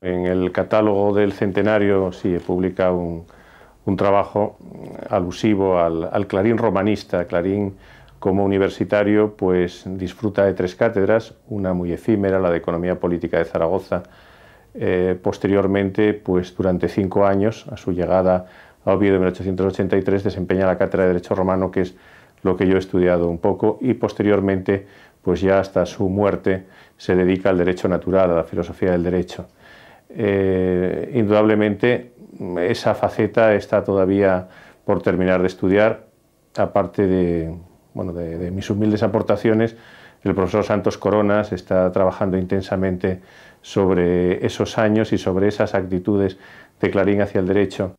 En el catálogo del centenario sí he publicado un, trabajo alusivo al, Clarín romanista. Clarín, como universitario, pues disfruta de tres cátedras, una muy efímera, la de Economía Política de Zaragoza. Eh, posteriormente, pues durante cinco años, a su llegada a Oviedo en 1883, desempeña la cátedra de Derecho Romano, que es lo que yo he estudiado un poco, y posteriormente, pues ya hasta su muerte, se dedica al derecho natural, a la filosofía del derecho. Eh, indudablemente esa faceta está todavía por terminar de estudiar, aparte de, de mis humildes aportaciones. El profesor Santos Coronas está trabajando intensamente sobre esos años y sobre esas actitudes de Clarín hacia el derecho.